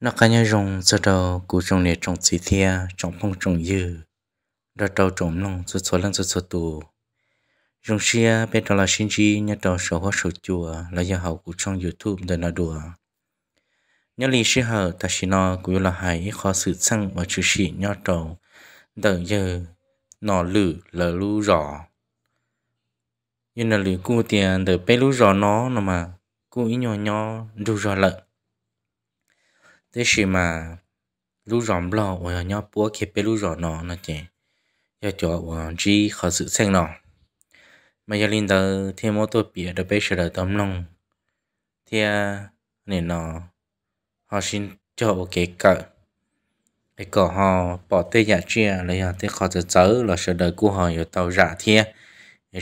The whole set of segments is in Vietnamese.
nó cá nhau dùng sơ đầu cú trồng nề trồng xì thia trồng phong trồng dư đó trâu trồng nông sơ số lăng sơ số tù dùng xia bên đó là sinh chi nhớ đầu sổ hoa sổ chùa là giờ hậu cú trong youtube để nó đùa nhớ lý sĩ hậu, ta chỉ nó cú là hãy khó sự sang và chú sĩ nhớ đầu đợi giờ nó lử là lú rõ nhưng là lử cú tiền để bê lú rõ nó nó mà cú ý nhỏ nhỏ đủ rõ lợn thế thì mà lúc rõ lo ở nhau búa kia bé lúc rõ nó nó chỉ giờ cho ông chỉ khó sự xem nó mấy giờ linh tờ thêm mô tô bìa đã bé sửa tấm lòng thì à, nên nó họ xin cho cái cỡ cái cỡ họ bỏ tê nhà chia à, lấy họ tê khó sẽ chớ là sửa đời của họ ở tàu giả thiên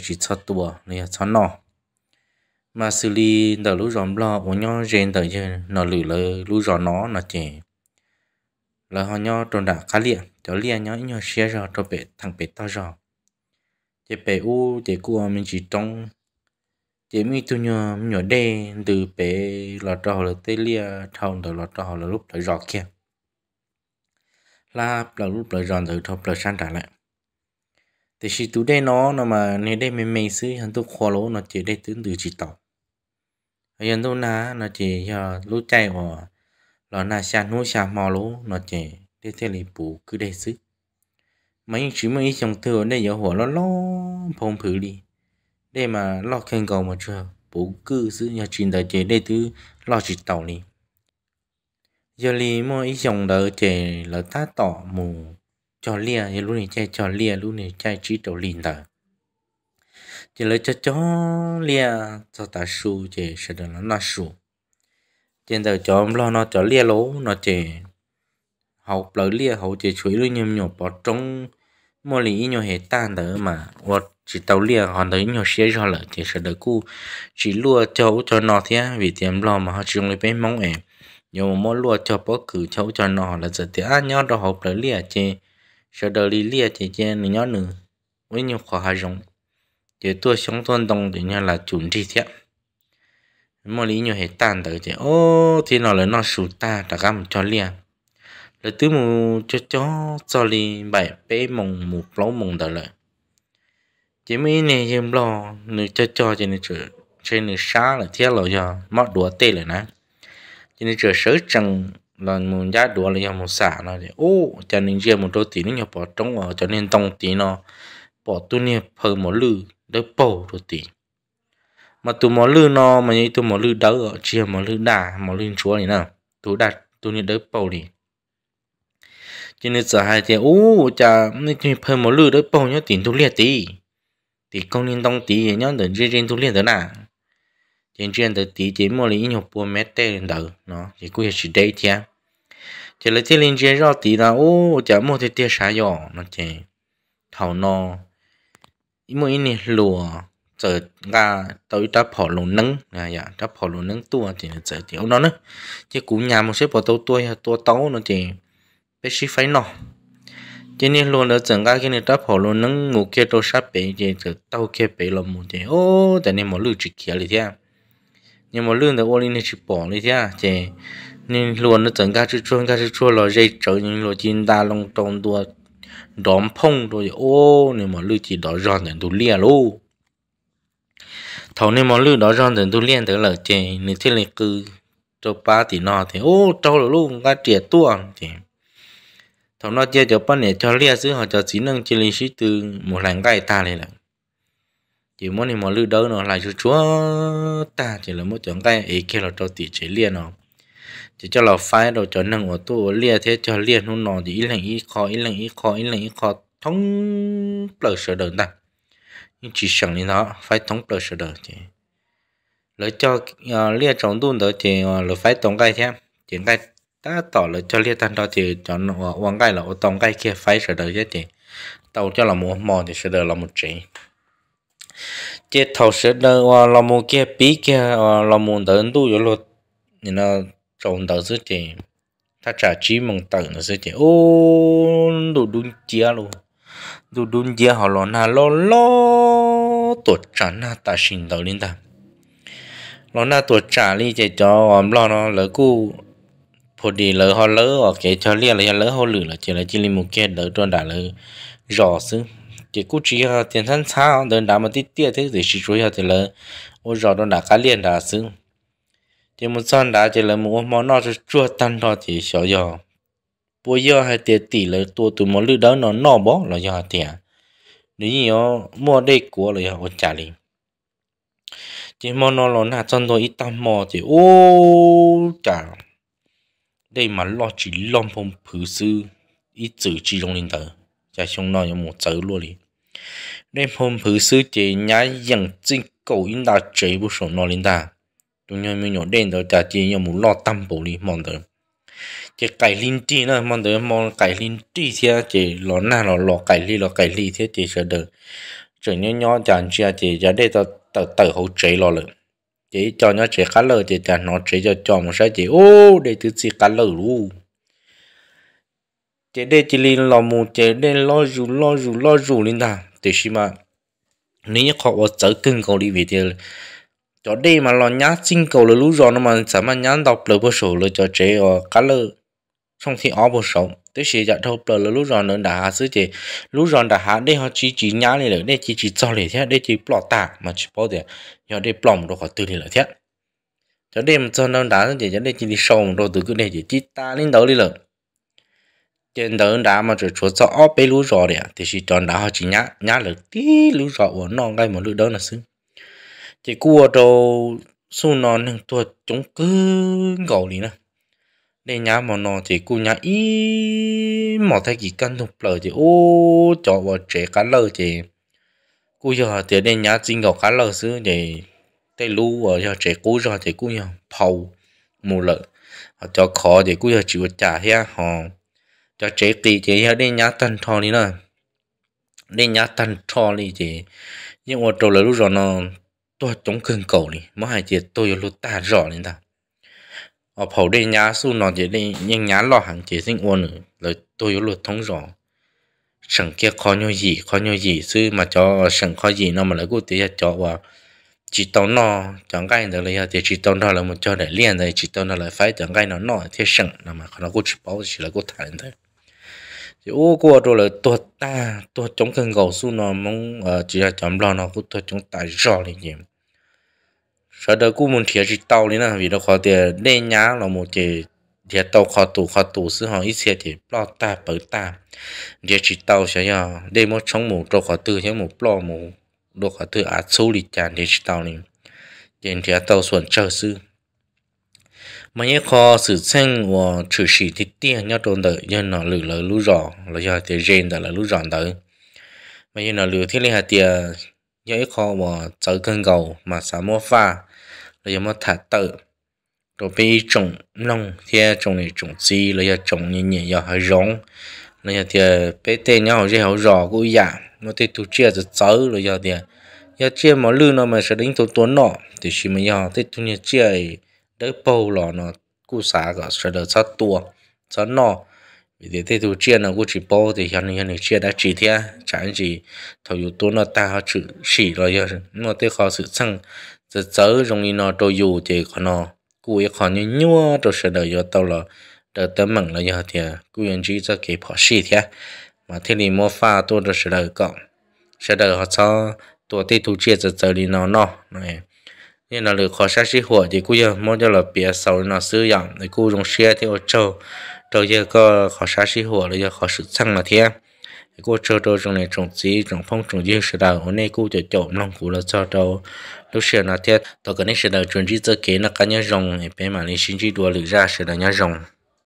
chỉ cho tùa lấy cho nó mà xử lý đỡ lũ rộn lo của nhau rèn tới chứ nó lử lơ lũ rộn nó nó chỉ là họ nhau trộn đã khá liền cho liền nhau nhau xé rò cho bé thằng bé to rò, chỉ bé u chỉ cua mình chỉ trong chỉ mi tu nhỏ nhỏ đê từ bé là trò là tê lia thằng từ là trò là lúc tới rò kia là là lúc tới rọ từ thọ là sang trả lại thì chỉ tu đây nó nó mà nên đây mình mình xí hắn tu khoa lỗ nó chỉ đây tướng từ chỉ tàu yên tu na nó chỉ giờ lũ chạy của nó na xa nu xa mò lú, nó chỉ để thế này bù cứ để xứ mấy anh chị mấy chồng thừa để giờ หัว nó lo phong phử đi để mà lo khen cầu mà chưa bù cứ xứ nhà chị đời chị để thứ lo chỉ tàu đi giờ lì mỗi chồng đời chị là ta tỏ mù cho lia giờ lúc này chạy cho lia lúc này chạy chỉ tàu liền đời chỉ lấy cho chó lia cho ta su chỉ sẽ được nó nó su trên giờ chó lo nó chó lia lố nó chỉ hậu lấy lia hậu chỉ chuối luôn nhiều nhiều bỏ trong mua lý nhiều hệ tan đó mà hoặc chỉ tàu lia họ thấy nhiều xe cho lỡ chỉ sẽ được cu chỉ lua cho cho nó thế vì tiền lo mà họ chỉ lấy bé mong em nhiều mua lua cho bất cứ cho cho nó là giờ thì ăn nhau đó hậu lấy lia chỉ sẽ đợi lia chỉ chỉ nhớ nữa với nhiều khó hay giống chế tua sống tuân đồng thì như là chuẩn chi thiện mà lý nhiều hệ tàn tới chế ô thì nó là nó sụt ta đã găm cho liền là tứ mù cho chó cho li bảy bé mồng một lấu mồng đỡ lại chỉ mấy này em lo người cho cho cho nên chờ trên nữ xa là thiết lộ cho mất đùa tê rồi nè cho nên chờ sớm chẳng là một giá đùa là một xả nó thì ô cho nên riêng một đôi tí nó bỏ trống ở cho nên tông tí nó bỏ tu nè phơi một lư đỡ bổ rồi tí mà tụ mỏ lư no mà như tụ mỏ lư đỡ ở chia mỏ lư đà mỏ lư chúa này nè tụ đặt tụ như đỡ bổ đi cho nên giờ hai thì ô cha nên chỉ phơi mỏ lư đỡ bổ nhớ tiền tụ liệt tí thì công nhân đông tí nhớ để riêng riêng tụ liệt đó nà trên trên từ tí chỉ mỏ lư nhiều bùa mét tê lên đỡ nó chỉ cứ chỉ đây thia chỉ lấy tiền lên trên rồi tí là ô cha mua thì tiền sáng nhỏ nó chỉ thảo nó mỗi ini lùa giờ ga tới ta phỏ lù nâng là dạ ta phỏ lù nâng tua thì giờ tiểu nó nữa chứ cũng nhà một xếp vào tàu tua tua tàu nó thì phải xí phải nọ cho nên luôn ở chẳng ga cái này ta phỏ lù nâng ngủ kia tôi sắp bể thì giờ tàu kia bể lòng một thì ô tại nên một lư chỉ kia thì thế nhưng mà lương được ô linh chỉ bỏ đi thế thì nên luôn nó chẳng ga chỉ chua ga chỉ chua là dây trở nhưng lo chín ta long trong tua đón phong rồi ô nên mà lưu chỉ đó ròn đến tu lia luôn thầu nên mà lưu đó ròn đến tu lia tới là chè nên thế này cứ cho ba thì nó thì ô trâu là luôn ra trẻ tua thì thầu nó chơi cho ba này cho lia xứ họ cho xí nâng chơi lên xí từ một lần cái ta này là chỉ muốn thì mà lưu đâu nó lại cho chúa ta chỉ là một chọn cái, ấy kia là cho tỷ chế lia nó chỉ cho lò phái rồi cho nâng ở tu lia thế cho lia nó nọ thì ít lần ít khó ít lần ít khó ít lần ít khó thống bờ sở đời ta nhưng chỉ sẵn thì nó phải thống bờ sở đời thì lấy cho ờ, lia trọng tu đó thì ờ, lỡ phải tổng cái thế chỉ cái ta tỏ là cho lia tan đó thì cho nó ờ, uống cái là ở tổng cái kia phải sở đời thế thì tàu cho là một mò thì sở đời là một chỉ chế thầu sở đời là một kia bí kia là một đơn tu rồi nó trong đó dưới chị ta trả chí mong tận nó dưới chị ô đồ đun chia luôn đồ đun chia họ lo na lo lo tuột trả na ta xin đầu lên ta lo na tuột trả đi chị cho ông lo nó lỡ cu phô đi lỡ họ lỡ ở cái cho lia là lỡ họ lử là chỉ là chỉ là một cái lỡ tròn đã lỡ rõ xứ chỉ cú chỉ tiền thân sao đơn đá mà tít tia thế thì chỉ chú ý thì lỡ ô rõ tròn là cá liền đã xứ thì một son đã chỉ là một món nọ cho chua tan đó thì sợ giờ bố giờ hay tiền tỷ là tua tụi món lư đó nó nọ bó là giờ tiền nếu như mua đây của là giờ trả liền chỉ món nó là nạt son rồi ít tâm mò thì ô trả đây mà lo chỉ lom phong phứ sư ít chữ chỉ trong linh tử chả xong nó có một chữ luôn đi đây phong phứ sư chỉ nhảy dần chính cầu in đã chế bút số nó linh ta tôi nhớ mình nhỏ đen rồi trả chi nhau muốn lo tâm bổ đi mong đợi. chỉ cải linh chi nữa mong đợi mong cải linh chi thế chỉ lo na lo lo cải li lo cải li thế chỉ sợ được chỉ nhớ nhớ chẳng chia à, chỉ giờ đây tao tao tao hỗ trợ lo lợn chỉ cho nhớ chỉ cá lợn chỉ chẳng nó chỉ cho cho một sai chỉ ô để thứ gì cá lợn luôn chế để chỉ linh lo mù chế để lo rủ lo rủ lo rủ linh ta thì xí mà nếu như họ ở chợ cưng còn đi về thì cho đi mà lo nhát xin cầu là lú rồi nó mà sao mà nhát đọc lời bơ sổ lời cho chế ở ờ, cá lơ không khi ó bơ sổ tức là dạ thâu lời là lú rồi nữa đã hạ sứ chế lú rồi đã hạ đây họ chỉ chỉ nhát này rồi đây chỉ chỉ cho này thế đây chỉ bỏ tạ mà chỉ bỏ để giờ đây bỏ một đồ họ từ này là thế cho đi đêm cho nên đã thì cho nên chỉ đi sâu rồi từ cái này chỉ chỉ ta lên đầu đi rồi trên đó đã mà rồi chúa cho ó bê lú rồi này, thì chỉ tròn đã họ chỉ nhá nhá được tí lú rồi của non cái một lú đó là xứng chỉ cua trâu su nó nâng tua chúng cứ gầu đi nè đây nhà mà nó chỉ cua nhà ý mà thấy chỉ cần thục lờ chỉ ô cho vợ trẻ cá lờ chỉ cua giờ thì đây nhà chính gầu cá lờ xứ thì tây lu ở giờ trẻ cua giờ thì cua nhà phầu mù lợ họ cho khó thì cua giờ chịu trả ha họ cho trẻ tì chỉ ha đây nhà tân thò đi nè đây nhà tân thò đi chỉ nhưng mà trâu lỡ lúc rồi nó tôi chống cơn cầu này mà hai chị tôi lút ta rõ lên ta ở phổ đây nhà su nó chỉ đây nhưng nhà lo hàng chỉ sinh uôn nữa rồi tôi lút thông rõ sẵn kia khó nhau gì khó nhau gì sư mà cho sẵn khó gì nó mà lại cố tí cho vào chỉ tao nó chẳng cái được lấy thì chỉ tao nó là một cho để liền rồi chỉ tao nó là phải chẳng cái nó nó thì sẵn là mà nó cố chỉ bảo chỉ là cố thả thôi thì ô cô rồi là tôi ta tôi chống cơn gầu su nó mong ờ, chỉ là chấm lo nó cũng tôi chống ta rõ lên nhiều sau đó cũng muốn thiệt chỉ tàu đi nè vì nó khó tiền nên nhá là một chế thiệt tàu khó tủ khó tủ sư họ ít xe thì lo ta bởi ta thiệt chỉ tàu sẽ nhờ để một trong một đồ khó tư chứ một lo một đồ khó tư át số lịch chán thiệt chỉ tàu này tiền thiệt tàu xuẩn chờ sư mà nhé khó sử dụng và chủ sĩ thì tiền nhớ trốn tới nhưng nó lử lỡ lú rõ là do thì rèn đó là lú rõ tới mà như nó lử thì liên hạt tiền dễ khó mà trở cân cầu mà xả mua pha rồi mà thả tự rồi bi trồng nông, thì trồng này trồng gì rồi trồng như nhỉ giờ hơi rong rồi thì bé tên nhau rồi hậu rò cũng dạ nó thì tu chia rồi chớ rồi giờ thì giờ chia mà lư nó mà sẽ đánh tu tuấn nọ thì chỉ mà giờ thì tu như chia đỡ bầu lò nó cú xả cả sẽ đỡ sát tua sát nọ thì thế tu chia nó cũng chỉ bỏ thì hiện hiện này chia đã chỉ thế chẳng chỉ thầu yếu tố nó ta họ chỉ chỉ rồi giờ nó tới khó sự sang sự giờ trong đi nó tôi dù thì khó nó cũng ấy khó như nhua tôi sẽ đợi giờ tao là đợi tấm mặn là giờ thì à, cũng yên chỉ cho cái bỏ xì thế mà thế thì mua pha tôi tôi sẽ đợi cậu sẽ đợi họ cho tôi tới tu chia giờ giờ đi nó nó này nên là lựa khó sát sĩ hùa thì cũng giờ mua cho là bia sau nó sử dụng thì cũng dùng xe theo châu đầu giờ có khó xa xí rồi giờ khó sự xăng là thế cô chờ đầu trong này trồng gì trồng phong trồng dưa sự đầu hôm nay cô cho chồng lòng cụ là cho đầu lúc xưa là thế tôi cần đến sự đầu chuẩn bị cho kế là cá nhân rồng bên mà lên xin chỉ đùa lựa ra sự đầu nhá rồng